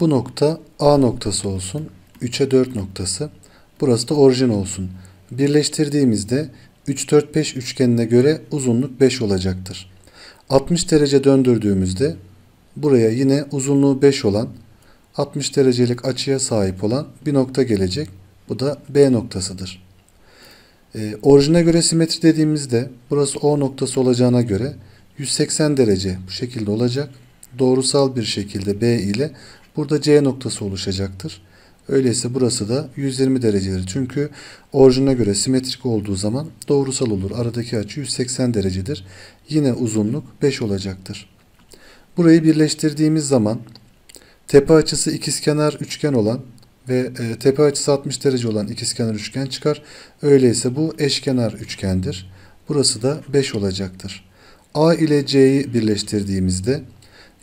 Bu nokta A noktası olsun. 3'e 4 noktası. Burası da orijin olsun. Birleştirdiğimizde 3 4 5 üçgenine göre uzunluk 5 olacaktır. 60 derece döndürdüğümüzde buraya yine uzunluğu 5 olan 60 derecelik açıya sahip olan bir nokta gelecek. Bu da B noktasıdır. E, orijine göre simetri dediğimizde burası O noktası olacağına göre 180 derece bu şekilde olacak. Doğrusal bir şekilde B ile Burada C noktası oluşacaktır. Öyleyse burası da 120 derecedir. Çünkü orijine göre simetrik olduğu zaman doğrusal olur. Aradaki açı 180 derecedir. Yine uzunluk 5 olacaktır. Burayı birleştirdiğimiz zaman tepe açısı ikizkenar üçgen olan ve e, tepe açısı 60 derece olan ikizkenar üçgen çıkar. Öyleyse bu eşkenar üçgendir. Burası da 5 olacaktır. A ile C'yi birleştirdiğimizde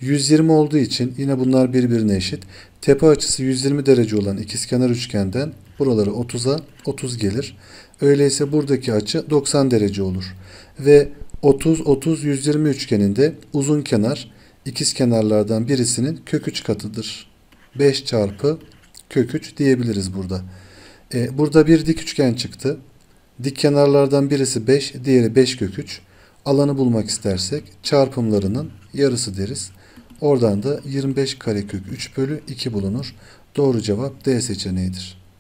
120 olduğu için yine bunlar birbirine eşit. Tepe açısı 120 derece olan ikizkenar üçgenden buraları 30'a 30 gelir. Öyleyse buradaki açı 90 derece olur. Ve 30 30 120 üçgeninde uzun kenar ikiz kenarlardan birisinin kök 3 katıdır. 5 çarpı kök 3 diyebiliriz burada. E, burada bir dik üçgen çıktı. Dik kenarlardan birisi 5, diğeri 5 kök 3. Alanı bulmak istersek çarpımlarının yarısı deriz. Oradan da 25 karekök 3 bölü 2 bulunur. Doğru cevap D seçeneğidir.